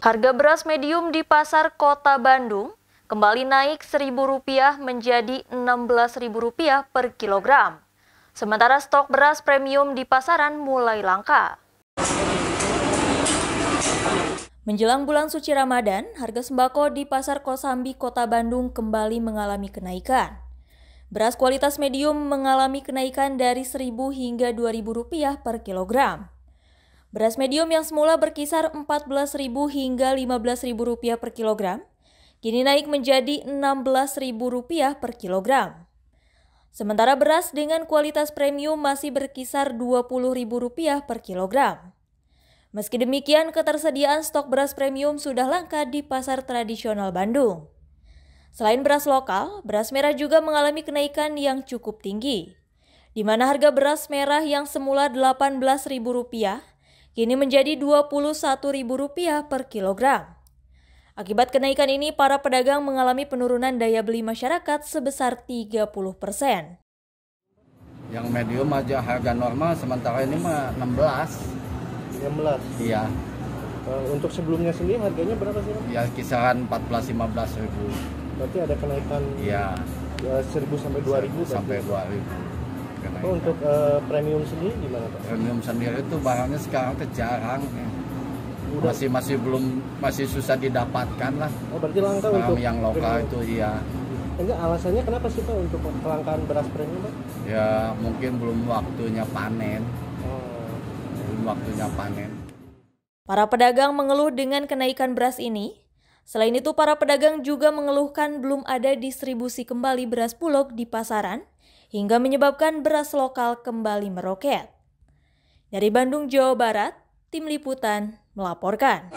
Harga beras medium di pasar kota Bandung kembali naik Rp1.000 menjadi Rp16.000 per kilogram. Sementara stok beras premium di pasaran mulai langka. Menjelang bulan suci Ramadan, harga sembako di pasar Kosambi, kota Bandung kembali mengalami kenaikan. Beras kualitas medium mengalami kenaikan dari Rp1.000 hingga Rp2.000 per kilogram. Beras medium yang semula berkisar Rp14.000 hingga Rp15.000 per kilogram, kini naik menjadi Rp16.000 per kilogram. Sementara beras dengan kualitas premium masih berkisar Rp20.000 per kilogram. Meski demikian, ketersediaan stok beras premium sudah langka di pasar tradisional Bandung. Selain beras lokal, beras merah juga mengalami kenaikan yang cukup tinggi, di mana harga beras merah yang semula Rp18.000 kini menjadi Rp21.000 per kilogram. Akibat kenaikan ini, para pedagang mengalami penurunan daya beli masyarakat sebesar 30 persen. Yang medium aja harga normal, sementara ini mah 16. 16? Iya. Eh, untuk sebelumnya sendiri harganya berapa sih? Ya kisaran 14-15 ribu. Berarti ada kenaikan? Iya. Ya, 1000 sampai 2000? Sampai 2000. Oh, untuk uh, premium sendiri gimana Pak? Premium sendiri itu barangnya sekarang tuh jarang. Ya. Udah. Masih masih belum masih susah didapatkan lah. Oh, berarti langka Barang untuk yang lokal premium. itu iya. Enggak, alasannya kenapa sih Pak untuk kelangkaan beras premium Pak? Ya, mungkin belum waktunya panen. Oh. Belum waktunya panen. Para pedagang mengeluh dengan kenaikan beras ini. Selain itu, para pedagang juga mengeluhkan belum ada distribusi kembali beras bulog di pasaran hingga menyebabkan beras lokal kembali meroket. Dari Bandung, Jawa Barat, tim liputan melaporkan.